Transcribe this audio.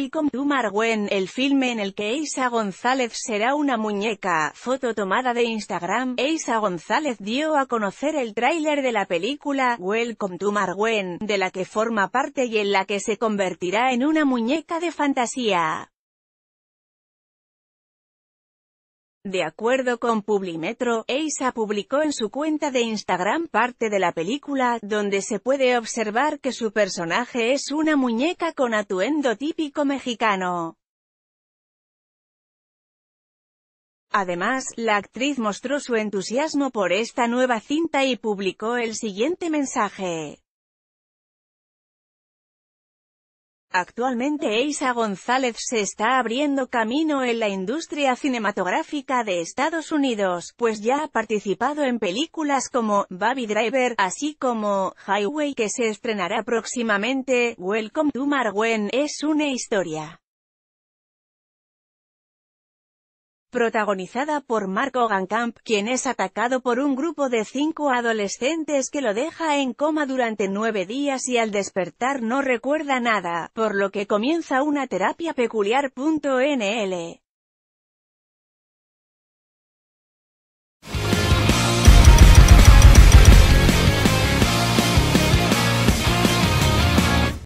Welcome to Marwen, el filme en el que Isa González será una muñeca, foto tomada de Instagram, Isa González dio a conocer el tráiler de la película, Welcome to Marwen, de la que forma parte y en la que se convertirá en una muñeca de fantasía. De acuerdo con Publimetro, Eisa publicó en su cuenta de Instagram parte de la película, donde se puede observar que su personaje es una muñeca con atuendo típico mexicano. Además, la actriz mostró su entusiasmo por esta nueva cinta y publicó el siguiente mensaje. Actualmente Eisa González se está abriendo camino en la industria cinematográfica de Estados Unidos, pues ya ha participado en películas como Baby Driver, así como Highway que se estrenará próximamente, Welcome to Marwen es una historia. protagonizada por Marco Gankamp, quien es atacado por un grupo de cinco adolescentes que lo deja en coma durante nueve días y al despertar no recuerda nada, por lo que comienza una terapia peculiar.